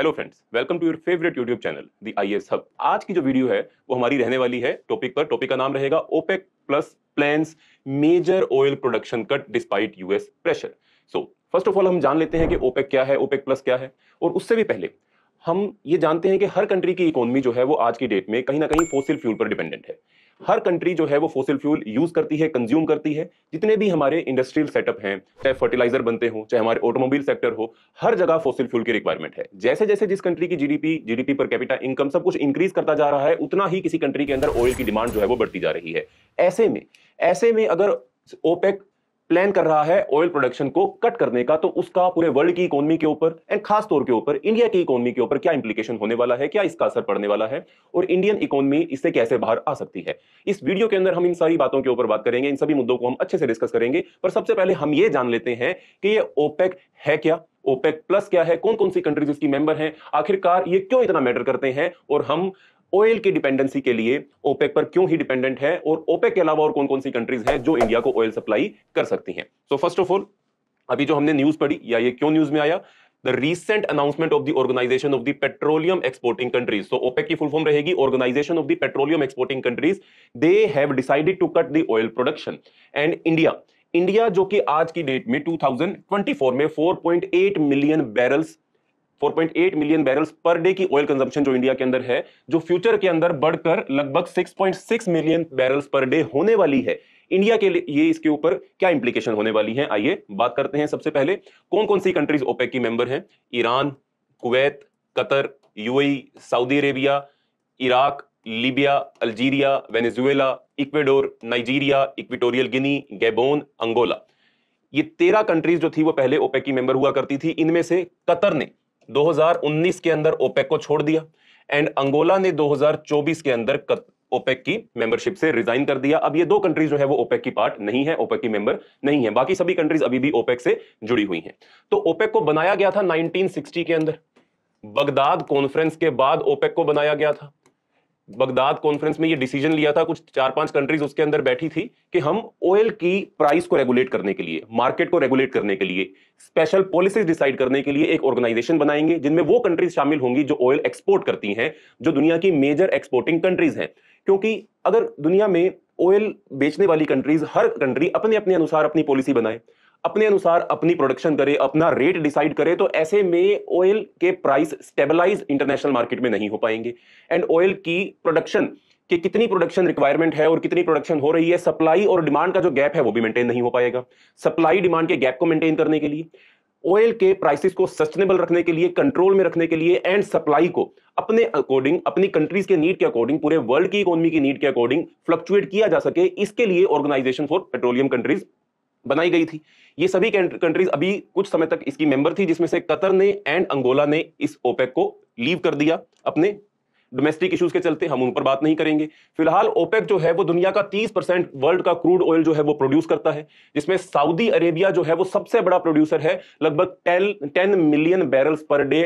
Hello friends welcome to your favourite YouTube channel the S hub आज की जो video है वो हमारी रहने वाली है टॉपिक पर टॉपिक का नाम रहेगा OPEC plus plan major oil production cut despite US pressure so first of all हम जान लेते हैं कि ओपेक क्या है ओपेक प्लस क्या है और उससे भी पहले हम ये जानते हैं कि हर कंट्री की इकोनॉमी जो है वो आज की डेट में कहीं ना कहीं फोसिल फ्यूल पर डिपेंडेंट है हर कंट्री जो है वो फोसिल फ्यूल यूज करती है कंज्यूम करती है जितने भी हमारे इंडस्ट्रियल सेटअप हैं चाहे फर्टिलाइजर बनते हो चाहे हमारे ऑटोमोबाइल सेक्टर हो हर जगह फोसिल फ्यूल की रिक्वायरमेंट है जैसे जैसे जिस कंट्री की GDP GDP per capita income सब कुछ इंक्रीज करता जा रहा है उतना ही किसी कंट्री के अंदर ऑयल की डिमांड जो है वो बढ़ती जा रही है ऐसे में ऐसे में अगर ओपेक प्लान कर रहा है ऑयल प्रोडक्शन को कट करने का तो उसका पूरे वर्ल्ड की इकोनॉमी के ऊपर एंड खास तौर के ऊपर इंडिया की इकोनॉमी के ऊपर क्या इंप्लीकेशन होने वाला है क्या इसका असर पड़ने वाला है और इंडियन इकोनॉमी इससे कैसे बाहर आ सकती है इस वीडियो के अंदर हम इन सारी बातों के ऊपर बात करेंगे इन सभी मुद्दों को हम अच्छे से डिस्कस करेंगे पर सबसे पहले हम ये जान लेते हैं कि ये ओपेक है क्या ओपेक प्लस क्या है कौन कौन सी कंट्रीज इसकी मेंबर हैं आखिरकार ये क्यों इतना मैटर करते हैं और हम ऑयल की डिपेंडेंसी के लिए ओपेक पर क्यों ही डिपेंडेंट है और ओपेक के अलावा और कौन कौन सी कंट्रीज हैं जो इंडिया को ऑयल सप्लाई कर सकती हैं सो फर्स्ट ऑफ ऑल अभी जो हमने न्यूज पढ़ी या ये क्यों न्यूज में आया the recent announcement of the organisation of the petroleum exporting countries तो ओपेक की फुल फॉर्म रहेगी organisation of the petroleum exporting countries they have decided to cut the oil production and India India जो कि आज की date में 2024 में 4.8 million barrels 4.8 million barrels per day की ऑयल कंजम्पशन जो इंडिया के अंदर है जो फ्यूचर के अंदर बढ़कर लगभग 6.6 मिलियन बैरल्स पर डे होने वाली है इंडिया के लिए ये इसके ऊपर क्या इंप्लीकेशन होने वाली है आइए बात करते हैं सबसे पहले कौन कौन सी कंट्रीज ओपेक की मेंबर हैं Iran Kuwait Qatar UAE Saudi Arabia Iraq Libya Algeria Venezuela Ecuador Nigeria Equatorial Guinea Gabon Angola ये तेरह कंट्रीज जो थी वो पहले ओपेक की मेंबर हुआ करती थी इनमें से कतर ने 2019 के अंदर ओपेक को छोड़ दिया एंड अंगोला ने 2024 के अंदर ओपेक की मेंबरशिप से रिजाइन कर दिया अब ये दो कंट्रीज जो है वो ओपेक की पार्ट नहीं है ओपेक की मेंबर नहीं है बाकी सभी कंट्रीज अभी भी ओपेक से जुड़ी हुई हैं तो ओपेक को बनाया गया था 1960 के अंदर बगदाद कॉन्फ्रेंस के बाद ओपेक को बनाया गया था बगदाद कॉन्फ्रेंस में ये डिसीजन लिया था कुछ चार पांच कंट्रीज उसके अंदर बैठी थी कि हम ऑयल की प्राइस को रेगुलेट करने के लिए मार्केट को रेगुलेट करने के लिए स्पेशल पॉलिसीज डिसाइड करने के लिए एक ऑर्गेनाइजेशन बनाएंगे जिनमें वो कंट्रीज शामिल होंगी जो ऑयल एक्सपोर्ट करती हैं जो दुनिया की मेजर एक्सपोर्टिंग कंट्रीज हैं क्योंकि अगर दुनिया में ऑयल बेचने वाली कंट्रीज हर कंट्री अपने अपने अनुसार अपनी पॉलिसी बनाए अपने अनुसार अपनी प्रोडक्शन करे अपना रेट डिसाइड करे तो ऐसे में ऑयल के प्राइस स्टेबलाइज इंटरनेशनल मार्केट में नहीं हो पाएंगे एंड ऑयल की प्रोडक्शन कि कितनी प्रोडक्शन रिक्वायरमेंट है और कितनी प्रोडक्शन हो रही है सप्लाई और डिमांड का जो गैप है वो भी मेंटेन नहीं हो पाएगा सप्लाई डिमांड के गैप को मेंटेन करने के लिए ऑयल के प्राइसेस को सस्टेनेबल रखने के लिए कंट्रोल में रखने के लिए एंड सप्लाई को अपने अकॉर्डिंग अपनी कंट्रीज के नीड के अकॉर्डिंग पूरे वर्ल्ड की इकोनॉमी की नीड के अकॉर्डिंग फ्लक्चुएट किया जा सके इसके लिए ऑर्गेनाइजेशन फॉर पेट्रोलियम कंट्रीज बनाई गई थी ये सभी कंट्रीज अभी कुछ समय तक इसकी मेंबर थी जिसमें से कतर ने एंड अंगोला ने इस ओपेक को लीव कर दिया अपने डोमेस्टिक इश्यूज के चलते हम उन पर बात नहीं करेंगे फिलहाल ओपेक जो है वो दुनिया का 30 परसेंट वर्ल्ड का क्रूड ऑयल जो है वो प्रोड्यूस करता है जिसमें सऊदी अरेबिया जो है वो सबसे बड़ा प्रोड्यूसर है लगभग ten ten million barrels per day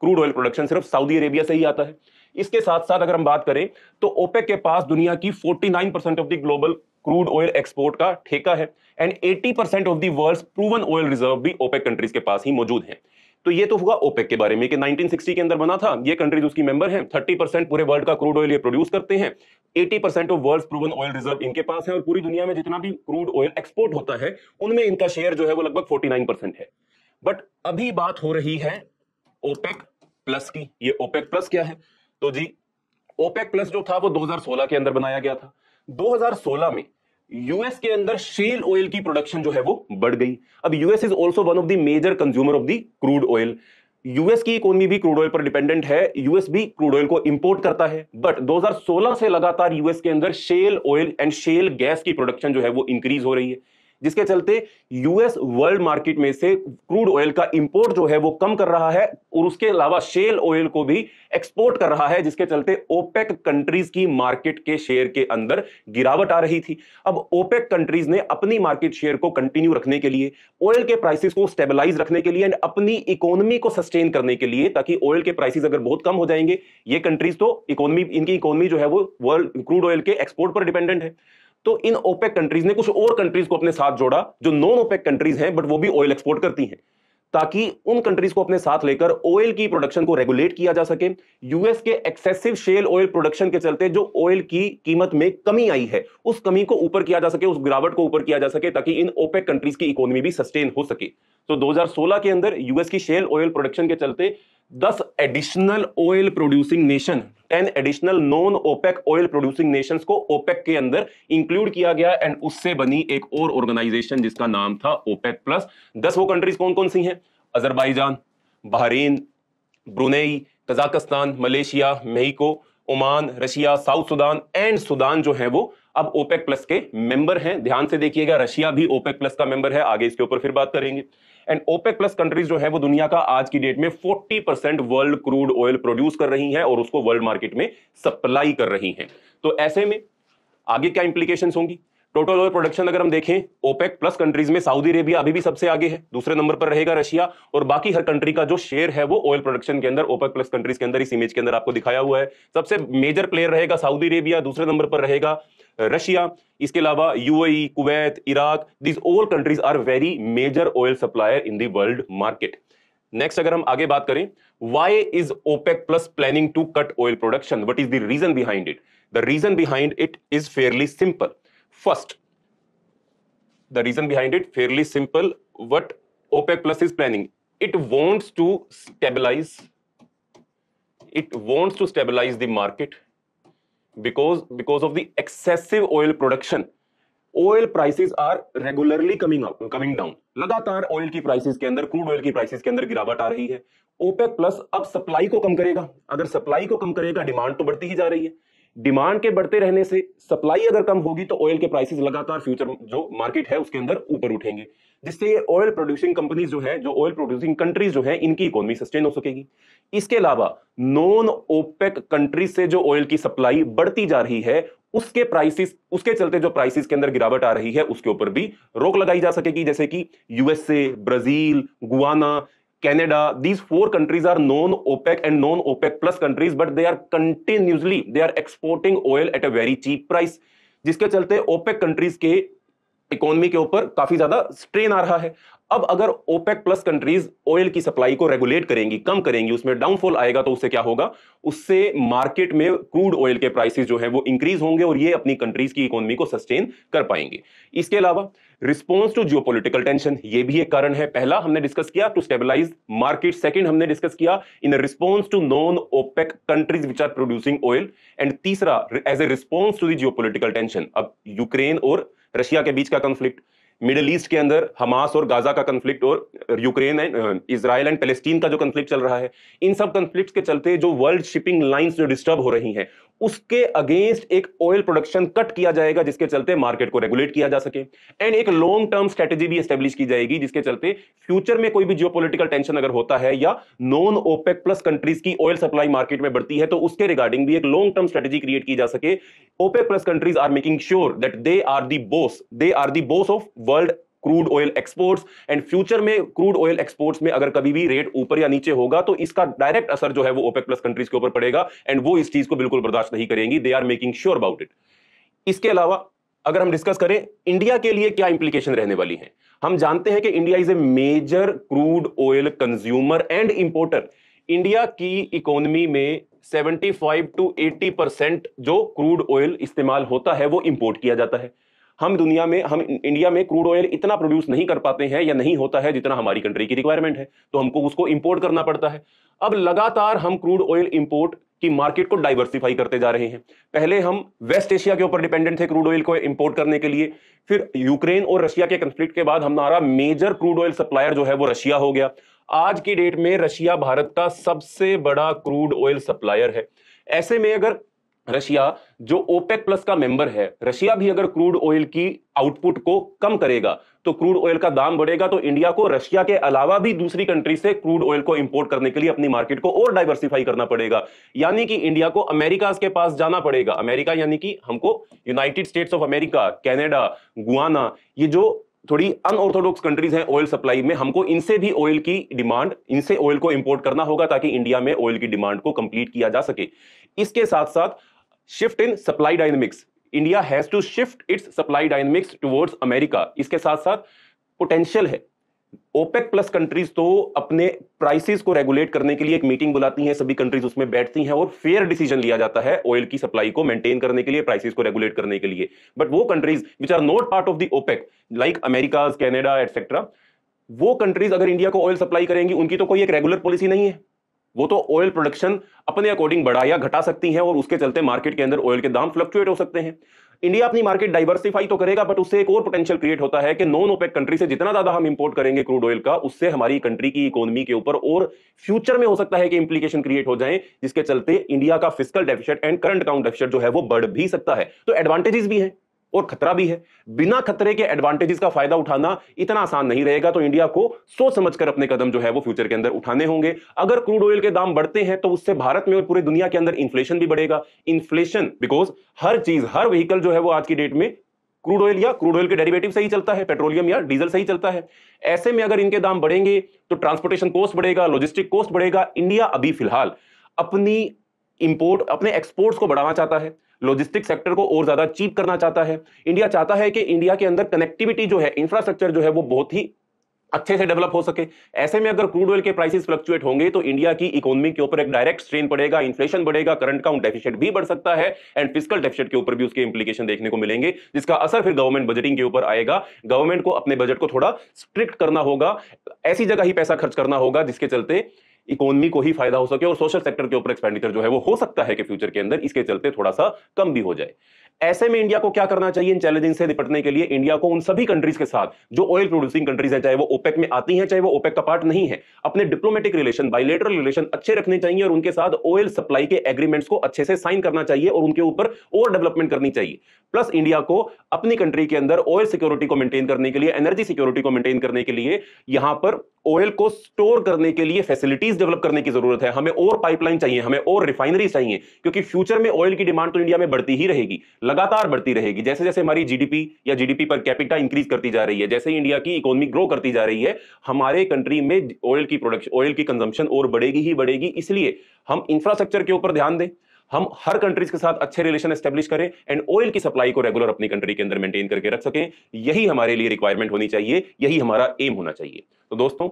crude oil production सिर्फ सऊदी अरेबिया से ही आता है इसके साथ साथ अगर हम बात करें तो ओपेक के पास दुनिया की 49 percent of the global crude oil export का ठेका है and eighty percent of the world proven oil reserve भी ओपेक कंट्रीज के पास ही मौजूद है तो ये तो हुआ ओपेक के बारे में कि 1960 के अंदर बना था ये कंट्रीज उसकी मेंबर हैं 30 परसेंट पूरे वर्ल्ड का क्रूड ऑयल ये प्रोड्यूस करते हैं 80 percent of world proven oil reserve इनके पास है और पूरी दुनिया में जितना भी क्रूड ऑयल एक्सपोर्ट होता है उनमें इनका शेयर जो है वो लगभग फोर्टी परसेंट है बट अभी बात हो रही है ओपेक प्लस की ये ओपेक प्लस क्या है तो जी ओपेक प्लस जो था वो 2016 के अंदर बनाया गया था 2016 में यूएस के अंदर शेल ऑयल की प्रोडक्शन जो है वो बढ़ गई अब US is also one of the major consumer of the crude oil US की इकोनॉमी भी क्रूड ऑयल पर डिपेंडेंट है यूएस भी क्रूड ऑयल को इंपोर्ट करता है बट 2016 से लगातार यूएस के अंदर shale oil and shale gas की प्रोडक्शन जो है वो इंक्रीज हो रही है जिसके चलते यूएस वर्ल्ड मार्केट में से क्रूड ऑयल का इंपोर्ट जो है वो कम कर रहा है और उसके अलावा शेल ऑयल को भी एक्सपोर्ट कर रहा है जिसके चलते ओपेक कंट्रीज की मार्केट के शेयर के अंदर गिरावट आ रही थी अब ओपेक कंट्रीज ने अपनी मार्केट शेयर को कंटिन्यू रखने के लिए ऑयल के प्राइसेस को स्टेबलाइज रखने के लिए एंड अपनी इकोनॉमी को सस्टेन करने के लिए ताकि ऑयल के प्राइसेस अगर बहुत कम हो जाएंगे ये कंट्रीज तो इकोनॉमी इनकी इकोनॉमी जो है वो वर्ल्ड क्रूड ऑयल के एक्सपोर्ट पर डिपेंडेंट है तो इन ओपेक कंट्रीज ने कुछ और कंट्रीज को अपने साथ जोड़ा जो नॉन ओपेक कंट्रीज हैं बट वो भी ऑयल एक्सपोर्ट करती हैं ताकि उन कंट्रीज को अपने साथ लेकर ऑयल की प्रोडक्शन को रेगुलेट किया जा सके यूएस के एक्सेसिव शेल ऑयल प्रोडक्शन के चलते जो ऑयल की कीमत में कमी आई है उस कमी को ऊपर किया जा सके उस गिरावट को ऊपर किया जा सके ताकि इन ओपेक कंट्रीज की इकोनॉमी भी सस्टेन हो सके तो 2016 के अंदर यूएस की शेल ऑयल प्रोडक्शन के चलते दस additional oil producing nation ten additional non OPEC oil producing nations को ओपेक के अंदर इंक्लूड किया गया एंड उससे बनी एक और ऑर्गेनाइजेशन जिसका नाम था ओपेक प्लस दस वो कंट्रीज कौन कौन सी हैं Azerbaijan Bahrain Brunei Kazakhstan Malaysia Mexico Oman Russia South Sudan and Sudan जो है वो अब ओपेक प्लस के मेंबर हैं ध्यान से देखिएगा रशिया भी ओपेक प्लस का मेंबर है आगे इसके ऊपर फिर बात करेंगे एंड ओपेक प्लस कंट्रीज जो है वो दुनिया का आज की डेट में 40 percent world crude oil produce कर रही हैं और उसको वर्ल्ड मार्केट में सप्लाई कर रही हैं तो ऐसे में आगे क्या इंप्लीकेशन होंगी टोटल ऑयल प्रोडक्शन अगर हम देखें ओपेक प्लस कंट्रीज में सऊदी अरेबिया अभी भी सबसे आगे है दूसरे नंबर पर रहेगा रशिया और बाकी हर कंट्री का जो शेयर है वो ऑयल प्रोडक्शन के अंदर ओपेक प्लस कंट्रीज के अंदर इस इमेज के अंदर आपको दिखाया हुआ है सबसे मेजर प्लेयर रहेगा सऊदी अरेबिया दूसरे नंबर पर रहेगा रशिया इसके अलावा UAE Kuwait Iraq these all countries are very major oil supplier in the world market next अगर हम आगे बात करें why is OPEC plus planning to cut oil production what is the reason behind it the reason behind it is fairly simple First, the reason behind it fairly simple. What OPEC Plus is planning, it wants to stabilize. It wants to stabilize the market because because of the excessive oil production. oil prices are regularly coming up coming down lagatar oil ki prices ke andar crude oil ki prices ke andar giravat aa rahi hai opec plus ab supply ko kam karega agar supply ko kam karega demand to badhti hi ja rahi hai demand के बढ़ते रहने से supply अगर कम होगी तो oil के prices लगातार future जो मार्केट है उसके अंदर ऊपर उठेंगे जिससे ये ऑयल प्रोड्यूसिंग कंपनीज जो है जो ऑयल प्रोड्यूसिंग कंट्रीज जो है इनकी इकोनॉमी सस्टेन हो सकेगी इसके अलावा नॉन ओपेक कंट्रीज से जो ऑयल की सप्लाई बढ़ती जा रही है उसके प्राइसेस उसके चलते जो प्राइसेस के अंदर गिरावट आ रही है उसके ऊपर भी रोक लगाई जा सकेगी जैसे कि USA Brazil Guyana Canada. These four countries are non-OPEC and non-OPEC plus countries, but they are continuously they are exporting oil at a very cheap price. जिसके चलते ओपेक कंट्रीज के इकोनॉमी के ऊपर काफी ज्यादा स्ट्रेन आ रहा है अब अगर ओपेक प्लस कंट्रीज ऑयल की सप्लाई को रेगुलेट करेंगी कम करेंगी उसमें डाउनफॉल आएगा तो उससे क्या होगा उससे मार्केट में क्रूड ऑयल के प्राइसेस जो है वो इंक्रीज होंगे और ये अपनी कंट्रीज की इकोनॉमी को सस्टेन कर पाएंगे इसके अलावा response to geopolitical tension ये भी एक कारण है पहला हमने डिस्कस किया टू स्टेबलाइज मार्केट सेकेंड हमने डिस्कस किया in response to non OPEC countries which are producing oil and तीसरा as a response to geopolitical tension अब यूक्रेन और रशिया के बीच का कंफ्लिक्ट मिडल ईस्ट के अंदर हमास और गाजा का कंफ्लिक्ट और Ukraine and Israel and Palestine का जो कंफ्लिक्ट चल रहा है इन सब कंफ्लिक्ट के चलते जो वर्ल्ड शिपिंग लाइन जो डिस्टर्ब हो रही हैं उसके अगेंस्ट एक ऑयल प्रोडक्शन कट किया जाएगा जिसके चलते मार्केट को रेगुलेट किया जा सके एंड एक लॉन्ग टर्म स्ट्रेटेजी भी स्टेब्लिश की जाएगी जिसके चलते फ्यूचर में कोई भी पोलिटिकल टेंशन अगर होता है या नॉन ओपेक प्लस कंट्रीज की ऑयल सप्लाई मार्केट में बढ़ती है तो उसके रिगार्डिंग भी एक लॉन्ग टर्म स्ट्रेटेजी क्रिएट की जा सके OPEC plus countries are making sure that they are the boss they are the boss of world crude oil exports and future में क्रूड ऑयल एक्सपोर्ट्स में अगर कभी भी रेट ऊपर या नीचे होगा तो इसका डायरेक्ट असर जो है वो ओपेक प्लस कंट्रीज के ऊपर पड़ेगा एंड वो इस चीज को बिल्कुल बर्दाश्त नहीं करेंगी they are making sure about it इसके अलावा अगर हम डिस्कस करें इंडिया के लिए क्या इंप्लीकेशन रहने वाली है हम जानते हैं कि India is a major crude oil consumer and importer India की इकोनॉमी में 75 टू 80 परसेंट जो क्रूड ऑयल इस्तेमाल होता है वो इंपोर्ट किया जाता है हम दुनिया में हम इंडिया में क्रूड ऑयल इतना प्रोड्यूस नहीं कर पाते हैं या नहीं होता है जितना हमारी कंट्री की रिक्वायरमेंट है तो हमको उसको इंपोर्ट करना पड़ता है अब लगातार हम क्रूड ऑयल इंपोर्ट की मार्केट को डाइवर्सिफाई करते जा रहे हैं पहले हम वेस्ट एशिया के ऊपर डिपेंडेंट थे क्रूड ऑयल को इंपोर्ट करने के लिए फिर यूक्रेन और रशिया के कंफ्लिक्ट के बाद हमारा मेजर क्रूड ऑयल सप्लायर जो है वो रशिया हो गया आज की डेट में रशिया भारत का सबसे बड़ा क्रूड ऑयल सप्लायर है ऐसे में अगर रशिया जो ओपेक प्लस का मेंबर है रशिया भी अगर क्रूड ऑयल की आउटपुट को कम करेगा तो क्रूड ऑयल का दाम बढ़ेगा तो इंडिया को रशिया के अलावा भी दूसरी कंट्री से क्रूड ऑयल को इंपोर्ट करने के लिए अपनी मार्केट को और डाइवर्सिफाई करना पड़ेगा यानी कि इंडिया को अमेरिका के पास जाना पड़ेगा अमेरिका यानी कि हमको United States of America Canada Guyana ये जो थोड़ी अनऑर्थोडॉक्स कंट्रीज हैं ऑयल सप्लाई में हमको इनसे भी ऑयल की डिमांड इनसे ऑयल को इंपोर्ट करना होगा ताकि इंडिया में ऑयल की डिमांड को कंप्लीट किया जा सके इसके साथ साथ shift in supply dynamics India has to shift its supply dynamics towards America इसके साथ साथ पोटेंशियल है ओपेक प्लस कंट्रीज तो अपने प्राइसेस को रेगुलेट करने के लिए एक मीटिंग बुलाती हैं सभी कंट्रीज उसमें बैठती हैं और फेयर डिसीजन लिया जाता है ऑयल की सप्लाई को मेंटेन करने के लिए प्राइसेस को रेगुलेट करने के लिए बट वो countries which are not part of the OPEC like America Canada etcetera वो कंट्रीज अगर इंडिया को ऑयल सप्लाई करेंगी उनकी तो कोई एक रेगुलर पॉलिसी नहीं है वो तो ऑयल प्रोडक्शन अपने अकॉर्डिंग बढ़ा या घटा सकती है और उसके चलते मार्केट के अंदर ऑयल के दाम फ्लक्चुएट हो सकते हैं इंडिया अपनी मार्केट डाइवर्सिफाई तो करेगा बट उससे एक और पोटेंशियल क्रिएट होता है कि नॉन ओपेक कंट्री से जितना ज्यादा हम इंपोर्ट करेंगे क्रूड ऑयल का उससे हमारी कंट्री की इकोनॉमी के ऊपर और फ्यूचर में हो सकता है कि इंप्लीकेशन क्रिएट हो जाए जिसके चलते इंडिया का fiscal deficit and current account deficit जो है वो बढ़ भी सकता है तो एडवांटेजेस भी है और खतरा भी है बिना खतरे के एडवांटेजेस का फायदा उठाना इतना आसान नहीं रहेगा तो इंडिया को सोच समझकर अपने कदम जो है वो फ्यूचर के अंदर उठाने होंगे अगर क्रूड ऑयल के दाम बढ़ते हैं तो उससे भारत में और पूरी दुनिया के अंदर इन्फ्लेशन भी बढ़ेगा इन्फ्लेशन बिकॉज हर चीज हर व्हीकल जो है वो आज की डेट में क्रूड ऑयल या क्रूड ऑयल के डेरिवेटिव सही चलता है पेट्रोलियम या डीजल सही चलता है ऐसे में अगर इनके दाम बढ़ेंगे तो ट्रांसपोर्टेशन कॉस्ट बढ़ेगा लॉजिस्टिक कॉस्ट बढ़ेगा इंडिया अभी फिलहाल अपनी इंपोर्ट अपने एक्सपोर्ट्स को बढ़ाना चाहता है लॉजिस्टिक सेक्टर को और ज्यादा चीप करना चाहता है इंडिया चाहता है कि इंडिया के अंदर कनेक्टिविटी जो है इंफ्रास्ट्रक्चर जो है वो बहुत ही अच्छे से डेवलप हो सके ऐसे में अगर क्रूड ऑयल के प्राइसेस फ्लक्चुएट होंगे तो इंडिया की इकोनॉमी के ऊपर एक डायरेक्ट स्ट्रेन पड़ेगा इन्फ्लेशन बढ़ेगा करंट काउंट डेफिशिएट भी बढ़ सकता है एंड फिजिकल डेफिशिएट के ऊपर भी उसके इंप्लीकेशन देखने को मिलेंगे जिसका असर फिर गवर्नमेंट बजटिंग के ऊपर आएगा गवर्नमेंट को अपने बजट को थोड़ा स्ट्रिक्ट करना होगा ऐसी जगह ही पैसा खर्च करना होगा जिसके चलते इकोनॉमी को ही फायदा हो सके और सोशल सेक्टर के ऊपर एक्सपेंडिचर जो है वो हो सकता है कि फ्यूचर के अंदर इसके चलते थोड़ा सा कम भी हो जाए ऐसे में इंडिया को क्या करना चाहिए इन चैलेंजिंग से निपटने के लिए इंडिया को उन सभी कंट्रीज के साथ जो ऑयल प्रोड्यूसिंग कंट्रीज है चाहे वो ओपेक में आती है चाहे वो ओपेक का पार्ट नहीं है अपने डिप्लोमेटिक रिलेशन बाइलेटरल रिलेशन अच्छे रखने चाहिए और उनके साथ ऑयल सप्लाई के एग्रीमेंट्स को अच्छे से साइन करना चाहिए और उनके ऊपर और डेवलपमेंट करनी चाहिए प्लस इंडिया को अपनी कंट्री के अंदर ऑयल सिक्योरिटी को मेंटेन करने के लिए एनर्जी सिक्योरिटी को मेंटेन करने के लिए यहां पर ऑयल को स्टोर करने के लिए फैसिलिटीज स्ट्रेटेजीज डेवलप करने की जरूरत है हमें और पाइपलाइन चाहिए हमें और रिफाइनरीज चाहिए क्योंकि फ्यूचर में ऑयल की डिमांड तो इंडिया में बढ़ती ही रहेगी लगातार बढ़ती रहेगी जैसे जैसे हमारी जीडीपी या जीडीपी पर कैपिटा इंक्रीज करती जा रही है जैसे इंडिया की इकोनॉमी ग्रो करती जा रही है हमारे कंट्री में ऑयल की प्रोडक्शन ऑयल की कंजम्पशन और बढ़ेगी ही बढ़ेगी इसलिए हम इंफ्रास्ट्रक्चर के ऊपर ध्यान दें हम हर कंट्रीज के साथ अच्छे रिलेशन एस्टेब्लिश करें एंड ऑयल की सप्लाई को रेगुलर अपनी कंट्री के अंदर मेंटेन करके रख सकें यही हमारे लिए रिक्वायरमेंट होनी चाहिए यही हमारा एम होना चाहिए तो दोस्तों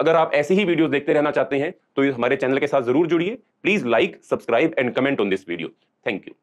अगर आप ऐसे ही वीडियोस देखते रहना चाहते हैं तो हमारे चैनल के साथ जरूर जुड़िए please like subscribe and comment on this video thank you